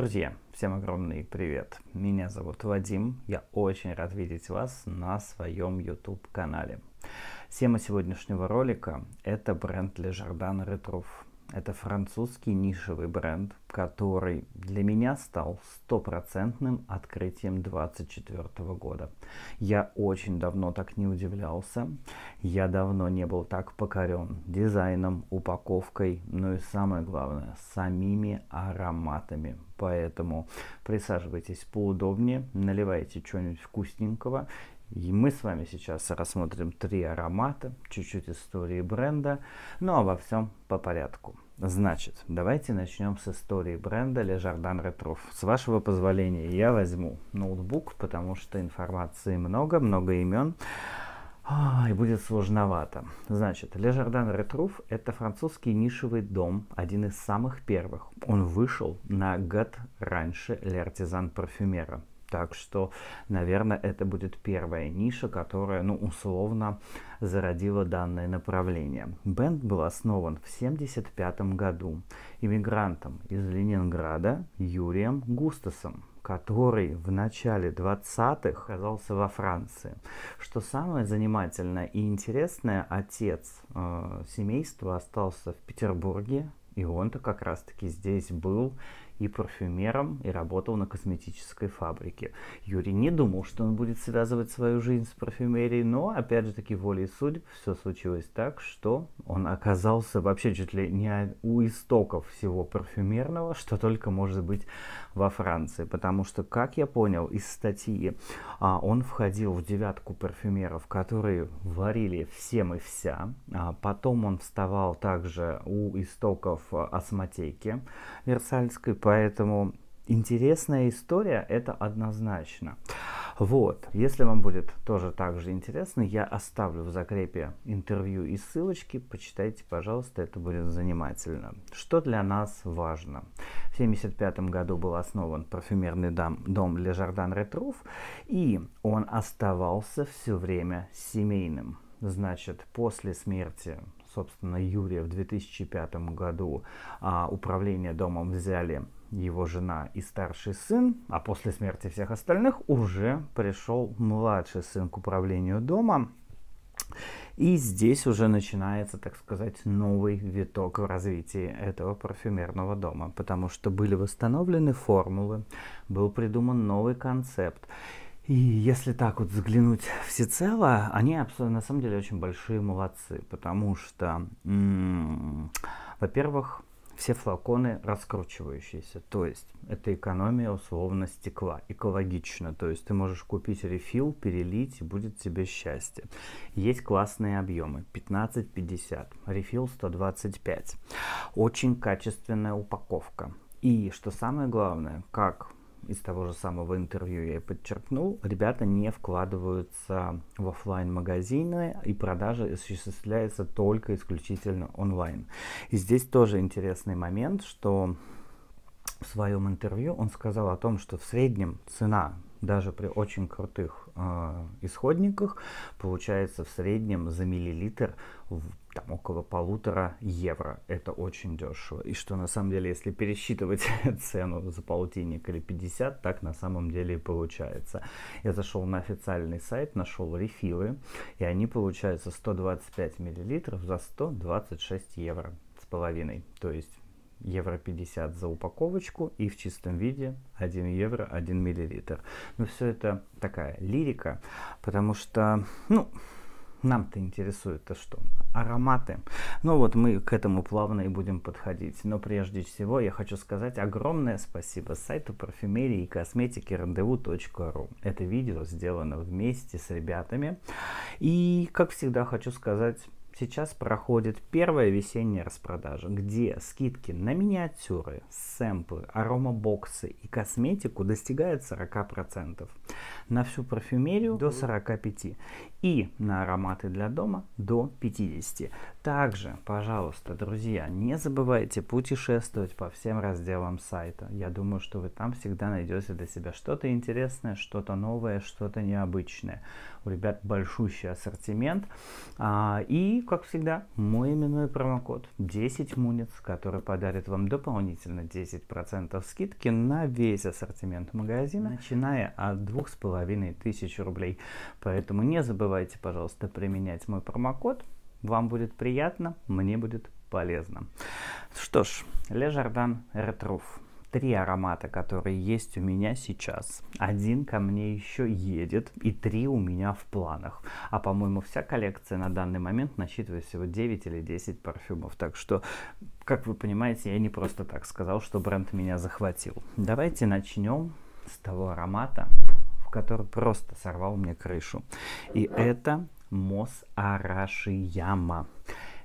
Друзья, всем огромный привет! Меня зовут Вадим, я очень рад видеть вас на своем YouTube-канале. Тема сегодняшнего ролика – это бренд Le Jardin Retrouf. Это французский нишевый бренд, который для меня стал стопроцентным открытием 2024 года. Я очень давно так не удивлялся, я давно не был так покорен дизайном, упаковкой, ну и самое главное, самими ароматами. Поэтому присаживайтесь поудобнее, наливайте что-нибудь вкусненького и мы с вами сейчас рассмотрим три аромата, чуть-чуть истории бренда, но ну, а обо всем по порядку. Значит, давайте начнем с истории бренда Le Jardin Retrof. С вашего позволения я возьму ноутбук, потому что информации много, много имен. А, и будет сложновато. Значит, Le Jardin Retrouf – это французский нишевый дом, один из самых первых. Он вышел на год раньше Le Artisan Parfumera. Так что, наверное, это будет первая ниша, которая, ну, условно, зародила данное направление. Бенд был основан в 1975 году иммигрантом из Ленинграда Юрием Густасом который в начале 20-х оказался во Франции. Что самое занимательное и интересное, отец э, семейства остался в Петербурге, и он-то как раз-таки здесь был и парфюмером, и работал на косметической фабрике. Юрий не думал, что он будет связывать свою жизнь с парфюмерией, но, опять же таки, волей судеб все случилось так, что он оказался вообще чуть ли не у истоков всего парфюмерного, что только может быть во Франции. Потому что, как я понял из статьи, а, он входил в девятку парфюмеров, которые варили всем и вся. А потом он вставал также у истоков а, осмотеки Версальской, Поэтому интересная история, это однозначно. Вот, если вам будет тоже так же интересно, я оставлю в закрепе интервью и ссылочки, почитайте, пожалуйста, это будет занимательно. Что для нас важно? В 1975 году был основан парфюмерный дом, дом для Жардан Ретруф, и он оставался все время семейным. Значит, после смерти собственно, Юрия в 2005 году а, управление домом взяли его жена и старший сын, а после смерти всех остальных уже пришел младший сын к управлению дома, И здесь уже начинается, так сказать, новый виток в развитии этого парфюмерного дома, потому что были восстановлены формулы, был придуман новый концепт. И если так вот взглянуть всецело, они на самом деле очень большие молодцы, потому что, во-первых, все флаконы раскручивающиеся. То есть это экономия условно стекла, экологично. То есть ты можешь купить рефил, перелить, и будет тебе счастье. Есть классные объемы 15-50, рефил 125. Очень качественная упаковка. И что самое главное, как из того же самого интервью я и подчеркнул, ребята не вкладываются в офлайн магазины и продажа осуществляется только исключительно онлайн. И здесь тоже интересный момент, что в своем интервью он сказал о том, что в среднем цена даже при очень крутых э, исходниках получается в среднем за миллилитр в, там около полутора евро. Это очень дешево. И что на самом деле, если пересчитывать цену за полтинник или 50, так на самом деле и получается. Я зашел на официальный сайт, нашел рефилы, и они получаются 125 миллилитров за 126 евро с половиной. То есть евро 50 за упаковочку и в чистом виде 1 евро 1 миллилитр. Но ну, все это такая лирика, потому что, ну, нам-то интересует-то что? Ароматы. Ну вот мы к этому плавно и будем подходить. Но прежде всего я хочу сказать огромное спасибо сайту парфюмерии и косметики рандеву.ру. Это видео сделано вместе с ребятами. И, как всегда, хочу сказать сейчас проходит первая весенняя распродажа, где скидки на миниатюры, сэмплы, аромабоксы и косметику достигают 40%, на всю парфюмерию до 45% и на ароматы для дома до 50%. Также, пожалуйста, друзья, не забывайте путешествовать по всем разделам сайта. Я думаю, что вы там всегда найдете для себя что-то интересное, что-то новое, что-то необычное. У ребят большущий ассортимент. А, и, как всегда, мой именной промокод 10 мунец, который подарит вам дополнительно 10% скидки на весь ассортимент магазина, начиная от 2500 рублей. Поэтому не забывайте, пожалуйста, применять мой промокод. Вам будет приятно, мне будет полезно. Что ж, Ле Жардан Ретруф. Три аромата, которые есть у меня сейчас. Один ко мне еще едет, и три у меня в планах. А по-моему, вся коллекция на данный момент насчитывает всего 9 или 10 парфюмов. Так что как вы понимаете, я не просто так сказал, что бренд меня захватил. Давайте начнем с того аромата, в который просто сорвал мне крышу. И это Мос Арашияма.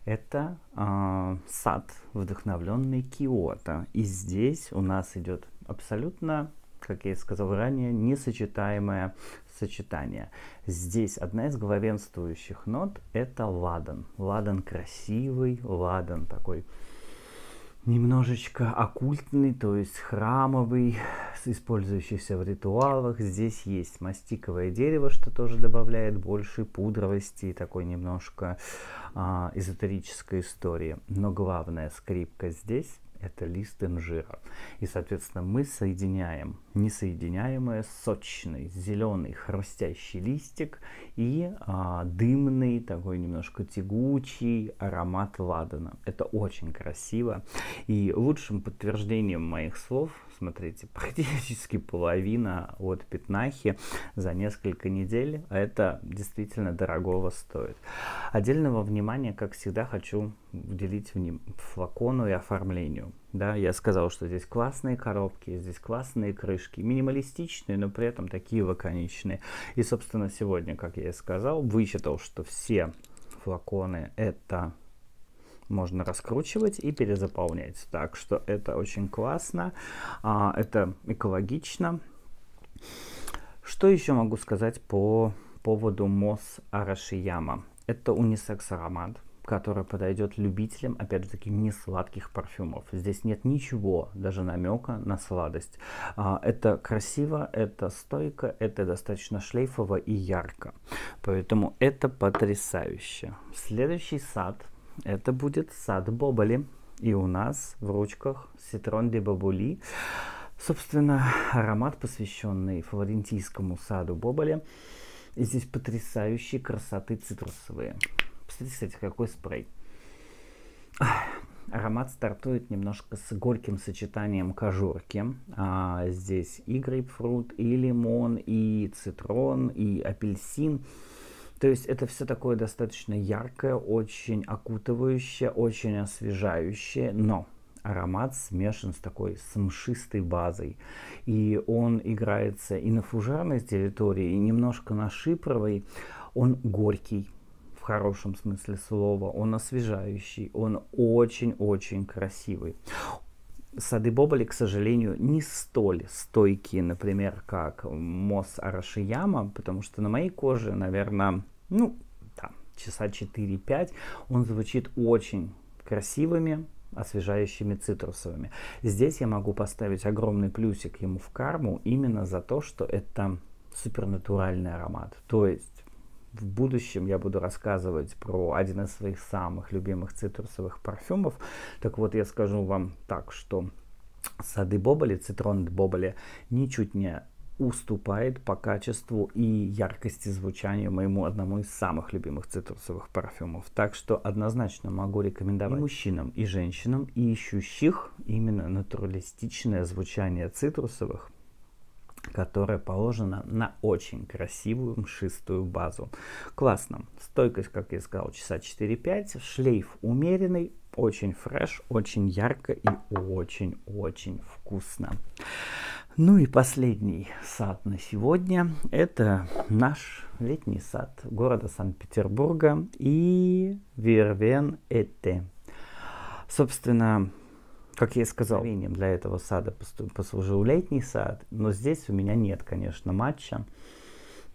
Это э, сад, вдохновленный Киото. И здесь у нас идет абсолютно, как я и сказал ранее, несочетаемое сочетание. Здесь одна из главенствующих нот – это ладан. Ладан красивый, ладан такой немножечко оккультный, то есть храмовый, использующийся в ритуалах. Здесь есть мастиковое дерево, что тоже добавляет больше пудровости и такой немножко а, эзотерической истории. Но главная скрипка здесь это лист инжира. И, соответственно, мы соединяем несоединяемое сочный, зеленый, хрустящий листик и а, дымный, такой немножко тягучий аромат ладана. Это очень красиво. И лучшим подтверждением моих слов смотрите, практически половина от пятнахи за несколько недель. Это действительно дорогого стоит. Отдельного внимания, как всегда, хочу уделить ним флакону и оформлению. Да, я сказал, что здесь классные коробки, здесь классные крышки, минималистичные, но при этом такие лаконичные. И, собственно, сегодня, как я и сказал, высчитал, что все флаконы это можно раскручивать и перезаполнять. Так что это очень классно, а, это экологично. Что еще могу сказать по поводу Мос Арашияма? Это унисекс аромат, который подойдет любителям, опять же таки, не сладких парфюмов. Здесь нет ничего, даже намека на сладость. А, это красиво, это стойко, это достаточно шлейфово и ярко. Поэтому это потрясающе. Следующий сад – это будет сад Боболи. И у нас в ручках Ситрон де Бабули. Собственно, аромат, посвященный флорентийскому саду Боболи. И здесь потрясающие красоты цитрусовые. Посмотрите, кстати, какой спрей. Аромат стартует немножко с горьким сочетанием кожурки. А здесь и грейпфрут, и лимон, и цитрон, и апельсин. То есть это все такое достаточно яркое, очень окутывающее, очень освежающее, но аромат смешан с такой с базой. И он играется и на фужерной территории, и немножко на шипровой. Он горький, в хорошем смысле слова, он освежающий, он очень-очень красивый сады Боболи, к сожалению, не столь стойкие, например, как Мос Арашияма, потому что на моей коже, наверное, ну, там, часа 4-5, он звучит очень красивыми, освежающими цитрусовыми. Здесь я могу поставить огромный плюсик ему в карму именно за то, что это супернатуральный аромат. То есть в будущем я буду рассказывать про один из своих самых любимых цитрусовых парфюмов. Так вот, я скажу вам так, что сады боболи, цитрон боболи ничуть не уступает по качеству и яркости звучания моему одному из самых любимых цитрусовых парфюмов. Так что однозначно могу рекомендовать и мужчинам, и женщинам, и ищущих именно натуралистичное звучание цитрусовых которая положена на очень красивую мшистую базу. Классно. Стойкость, как я сказал, часа 4-5. Шлейф умеренный, очень фреш, очень ярко и очень-очень вкусно. Ну и последний сад на сегодня – это наш летний сад города Санкт-Петербурга и Вервен Этте. Собственно, как я и сказал, для этого сада послужил летний сад, но здесь у меня нет, конечно, матча,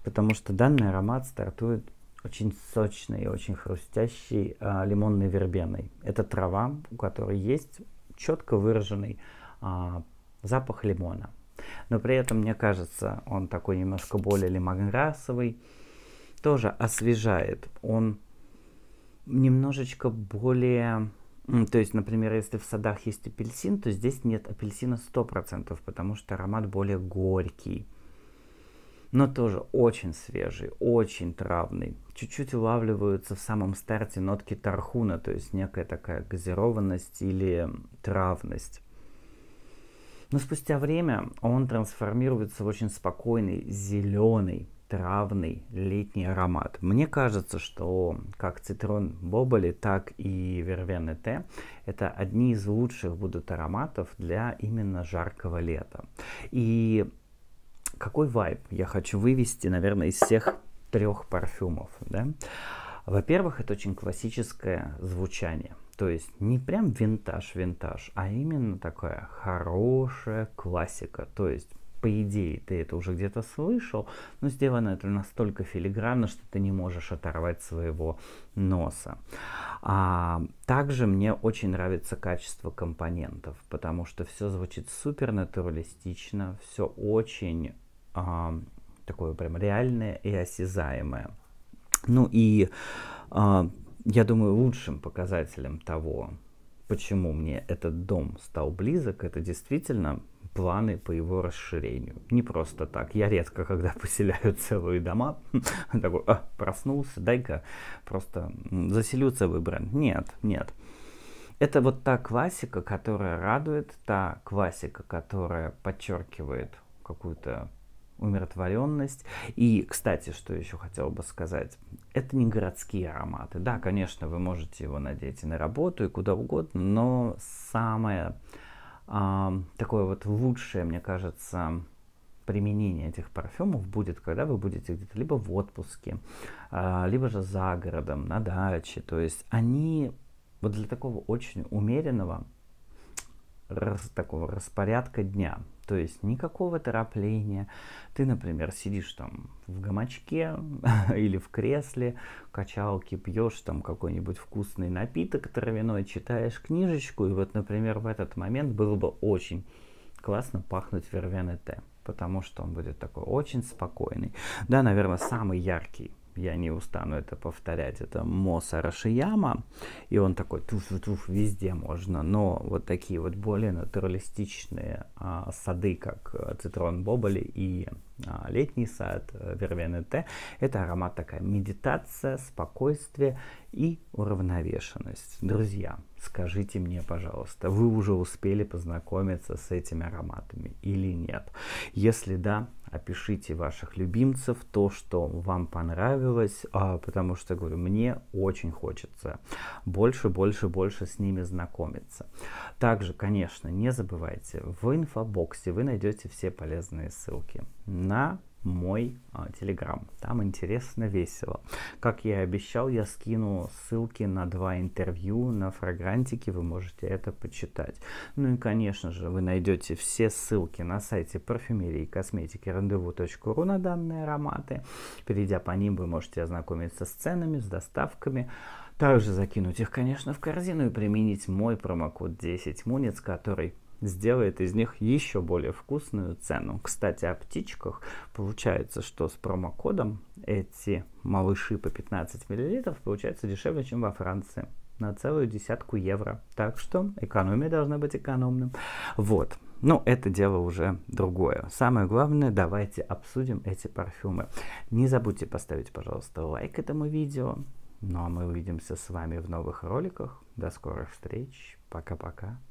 потому что данный аромат стартует очень сочный и очень хрустящий а, лимонной вербеной. Это трава, у которой есть четко выраженный а, запах лимона. Но при этом, мне кажется, он такой немножко более лимонграссовый, тоже освежает. Он немножечко более то есть, например, если в садах есть апельсин, то здесь нет апельсина 100%, потому что аромат более горький. Но тоже очень свежий, очень травный. Чуть-чуть улавливаются в самом старте нотки тархуна, то есть некая такая газированность или травность. Но спустя время он трансформируется в очень спокойный, зеленый, травный летний аромат. Мне кажется, что как цитрон боболи, так и вервены те это одни из лучших будут ароматов для именно жаркого лета. И какой вайб я хочу вывести, наверное, из всех трех парфюмов. Да? Во-первых, это очень классическое звучание. То есть не прям винтаж-винтаж, а именно такая хорошая классика. То есть по идее, ты это уже где-то слышал, но сделано это настолько филигранно, что ты не можешь оторвать своего носа. А, также мне очень нравится качество компонентов, потому что все звучит супер натуралистично, все очень а, такое прям реальное и осязаемое. Ну и а, я думаю, лучшим показателем того, почему мне этот дом стал близок, это действительно планы по его расширению. Не просто так. Я редко, когда поселяю целые дома, такой, а, проснулся, дай-ка просто заселю целый бренд. Нет, нет. Это вот та классика, которая радует, та классика, которая подчеркивает какую-то умиротворенность. И, кстати, что еще хотел бы сказать, это не городские ароматы. Да, конечно, вы можете его надеть и на работу, и куда угодно, но самое такое вот лучшее, мне кажется, применение этих парфюмов будет, когда вы будете где-то либо в отпуске, а, либо же за городом, на даче. То есть они вот для такого очень умеренного раз, такого распорядка дня. То есть никакого торопления. Ты, например, сидишь там в гамачке или в кресле, качалки, пьешь там какой-нибудь вкусный напиток травяной, читаешь книжечку. И вот, например, в этот момент было бы очень классно пахнуть вервенете, потому что он будет такой очень спокойный. Да, наверное, самый яркий я не устану это повторять, это Моса Рашияма, и он такой туф-туф, везде можно, но вот такие вот более натуралистичные а, сады, как э, цитрон боболи и а, летний сад э, вербены Т, это аромат такая медитация, спокойствие и уравновешенность. Друзья, скажите мне, пожалуйста, вы уже успели познакомиться с этими ароматами или нет? Если да, опишите ваших любимцев, то, что вам понравилось, а, потому что, говорю, мне очень хочется больше, больше, больше с ними знакомиться. Также, конечно, не забывайте, в инфобоксе вы найдете все полезные ссылки на мой телеграм. Там интересно, весело. Как я и обещал, я скину ссылки на два интервью на фрагрантике, вы можете это почитать. Ну и, конечно же, вы найдете все ссылки на сайте парфюмерии и косметики рандеву.ру на данные ароматы. Перейдя по ним, вы можете ознакомиться с ценами, с доставками, также закинуть их, конечно, в корзину и применить мой промокод 10 мунец, который сделает из них еще более вкусную цену. Кстати, о птичках. Получается, что с промокодом эти малыши по 15 мл получаются дешевле, чем во Франции на целую десятку евро. Так что экономия должна быть экономным. Вот. Но ну, это дело уже другое. Самое главное, давайте обсудим эти парфюмы. Не забудьте поставить, пожалуйста, лайк этому видео. Ну а мы увидимся с вами в новых роликах. До скорых встреч. Пока-пока.